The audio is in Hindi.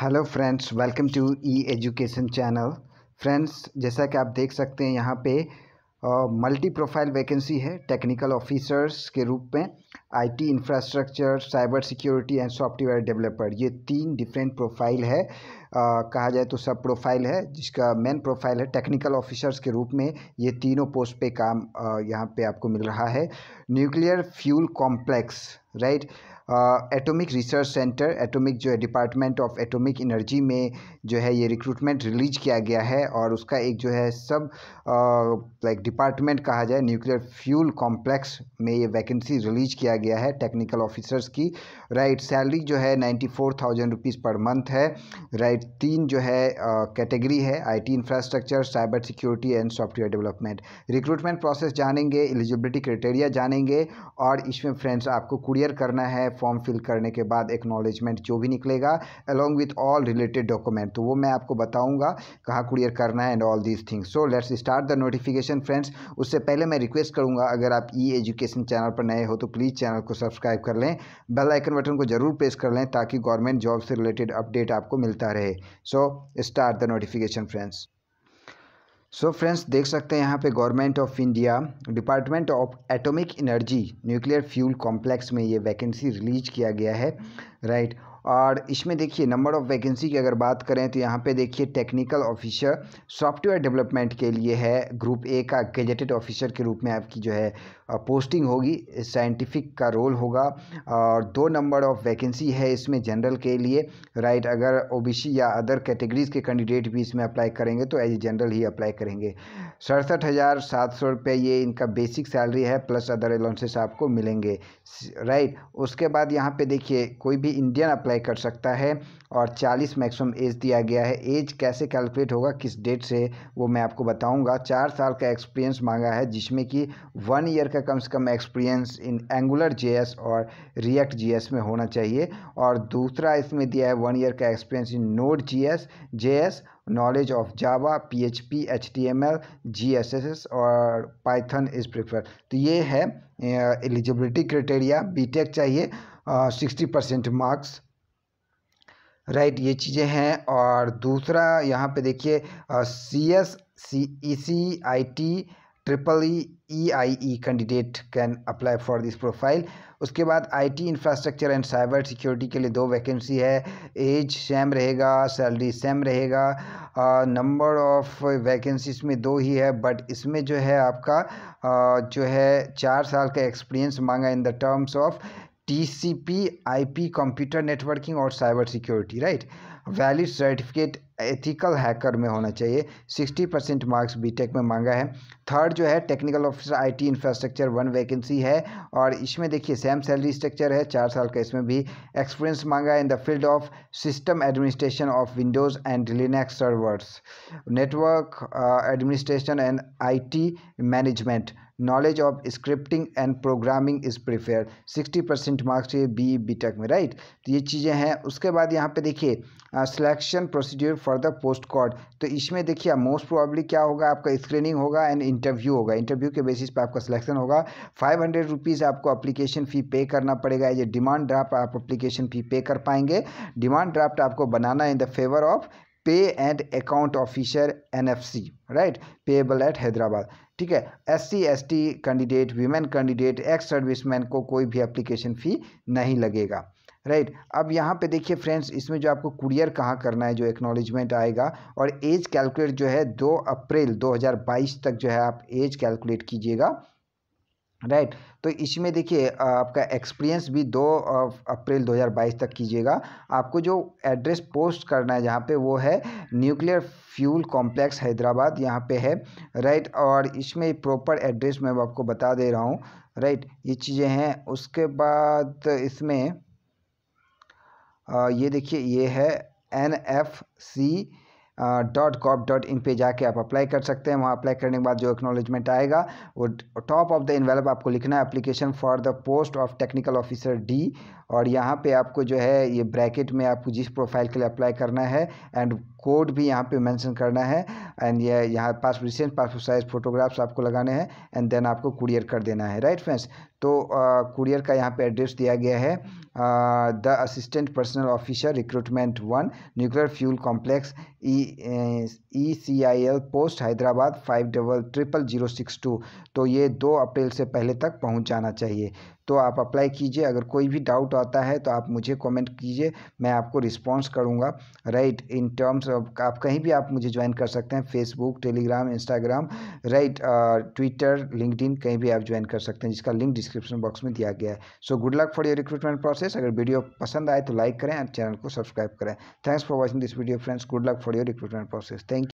Hello friends welcome to E education channel friends जैसा कि आप देख सकते हैं यहाँ पे मल्टी प्रोफाइल वैकेंसी है टेक्निकल ऑफिसर्स के रूप में IT infrastructure cyber security and software developer ये तीन डिफरेंट प्रोफाइल है uh, कहा जाए तो सब प्रोफाइल है जिसका मेन प्रोफाइल है टेक्निकल ऑफिसर्स के रूप में ये तीनों पोस्ट पे काम यहाँ पे आपको मिल रहा है nuclear fuel complex right right? Atomic research centre atomic जो है डिपार्टमेंट ऑफ एटॉमिक एनर्जी में जो है ये रिक्रूटमेंट रिलीज किया गया है और उसका एक जो है सब लाइक डिपार्टमेंट कहा जाए न्यूक्लियर फ्यूल कॉम्प्लेक्स में ये वैकेंसी रिलीज किया गया है टेक्निकल ऑफिसर्स की राइट सैलरी जो है ninety four thousand rupees per month है राइट तीन जो है कैटेगरी है I infrastructure cyber security and software development recruitment process जानेंगे एलिजिबिलिटी क्राइटेरिया जानेंगे और इसमें फ्रेंड्स आपको कुरियर करना है फॉर्म फिल करने के बाद एक्नॉलेजमेंट जो भी निकलेगा along with all related document तो वो मैं आपको बताऊंगा कहाँ कुरियर करना है and all these things so let's start the notification friends उससे पहले मैं रिक्वेस्ट करूँगा अगर आप ई एजुकेशन चैनल पर नए हो तो प्लीज़ चैनल को सब्सक्राइब कर लें बेल आइकन बटन को जरूर प्रेस कर लें ताकि गवर्नमेंट जॉब से रिलेटेड अपडेट आपको मिलता रहे so start the notification friends so so friends देख सकते हैं यहाँ पे government of India department of atomic energy nuclear fuel complex में ये वैकेंसी रिलीज किया गया है राइट right? और इसमें देखिए नंबर ऑफ़ वैकेंसी की अगर बात करें तो यहाँ पे देखिए टेक्निकल ऑफिसर सॉफ्टवेयर डेवलपमेंट के लिए है ग्रुप ए का गजेटेड ऑफिसर के रूप में आपकी जो है पोस्टिंग होगी साइंटिफिक का रोल होगा और दो नंबर ऑफ़ वैकेंसी है इसमें जनरल के लिए राइट अगर ओबीसी या अदर कैटेगरीज़ के कैंडिडेट भी इसमें अप्लाई करेंगे तो एज ए जनरल ही अप्लाई करेंगे सड़सठ हज़ार सात सौ रुपये ये इनका बेसिक सैलरी है प्लस अदर अलाउंसेस आपको मिलेंगे राइट उसके बाद यहाँ पे देखिए कोई भी इंडियन अप्लाई अप्लाई कर सकता है और 40 मैक्सिमम एज दिया गया है एज कैसे कैलकुलेट होगा किस डेट से वो मैं आपको बताऊंगा चार साल का एक्सपीरियंस मांगा है जिसमें कि वन ईयर का कम से कम एक्सपीरियंस इन एंगुलर जेएस और रिएक्ट जीएस में होना चाहिए और दूसरा इसमें दिया है वन ईयर का experience in Node J S knowledge of Java P H P H T M L G S S S और पाइथन इज़ प्रिफर तो ये है एलिजिबिलिटी क्राइटेरिया बी टेक चाहिए सिक्सटी परसेंट मार्क्स राइट ये चीज़ें हैं और दूसरा यहाँ पे देखिए C S C E C I T triple E E I E candidate can apply for this profile उसके बाद IT infrastructure and cyber security के लिए दो वैकेंसी है एज सेम रहेगा सैलरी सेम रहेगा नंबर ऑफ वैकेंसीज में दो ही है बट इसमें जो है आपका uh, जो है चार साल का एक्सपीरियंस मांगा in the terms of TCP IP computer networking or cyber security right valid certificate ethical hacker में होना चाहिए सिक्सटी परसेंट मार्क्स बीटेक में मांगा है थर्ड जो है technical officer IT infrastructure one vacancy है और इसमें देखिए सेम सैलरी स्ट्रक्चर है चार साल का इसमें भी एक्सपीरियंस मांगा है in the field of system administration of Windows and Linux servers network administration and I management knowledge of scripting and programming is prefer sixty percent marks ये बी बी टेक में राइट तो ये चीज़ें हैं उसके बाद यहाँ पे देखिए selection uh, procedure for the post code तो इसमें देखिए मोस्ट प्रॉब्ली क्या होगा आपका स्क्रीनिंग होगा एंड इंटरव्यू होगा इंटरव्यू के बेसिस पर आपका सिलेक्शन होगा फाइव हंड्रेड रुपीज़ आपको अप्लीकेशन फ़ी पे करना पड़ेगा ये डिमांड ड्राफ्ट आप अप्लीकेशन फ़ी पे कर पाएंगे डिमांड ड्राफ्ट आपको बनाना in the favour of pay and account officer C right payable at Hyderabad ठीक है S C S T candidate women candidate ex serviceman को कोई भी अप्लीकेशन फ़ी नहीं लगेगा राइट right. अब यहाँ पे देखिए फ्रेंड्स इसमें जो आपको कुरियर कहाँ करना है जो एक्नॉलेजमेंट आएगा और एज कैलकुलेट जो है दो अप्रैल 2022 तक जो है आप एज कैलकुलेट कीजिएगा राइट right. तो इसमें देखिए आपका एक्सपीरियंस भी दो अप्रैल 2022 तक कीजिएगा आपको जो एड्रेस पोस्ट करना है जहाँ पे वो है न्यूक्लियर फ्यूल कॉम्प्लेक्स हैदराबाद यहाँ पे है राइट right. और इसमें प्रॉपर एड्रेस मैं आपको बता दे रहा हूँ राइट right. ये चीज़ें हैं उसके बाद इसमें ये देखिए ये है N F C dot gov dot in पर जाके आप अप्लाई कर सकते हैं वहाँ अप्लाई करने के बाद जो एक्नोलिजमेंट आएगा वो टॉप ऑफ द इन्वेलप आपको लिखना है application for the post of technical officer D और यहाँ पे आपको जो है ये ब्रैकेट में आपको जिस प्रोफाइल के लिए अप्लाई करना है एंड कोड भी यहाँ पे मेंशन करना है एंड ये यहाँ पास रिसेंट पासपोर्ट साइज़ फोटोग्राफ्स आपको लगाने हैं एंड देन आपको कुरियर कर देना है राइट फ्रेंड्स तो कुरियर का यहाँ पे एड्रेस दिया गया है the assistant personnel officer recruitment one nuclear fuel complex E C I L post Hyderabad five double triple zero six two तो ये दो अप्रैल से पहले तक पहुँच जाना चाहिए तो आप अप्लाई कीजिए अगर कोई भी डाउट आता है तो आप मुझे कमेंट कीजिए मैं आपको रिस्पांस करूँगा राइट इन टर्म्स ऑफ आप कहीं भी आप मुझे ज्वाइन कर सकते हैं Facebook Telegram Instagram right Twitter LinkedIn कहीं भी आप ज्वाइन कर सकते हैं जिसका लिंक डिस्क्रिप्शन बॉक्स में दिया गया है so good luck for your recruitment process अगर वीडियो पसंद आए तो लाइक करें और चैनल को सब्सक्राइब करें thanks for watching this video friends good luck for your recruitment process thank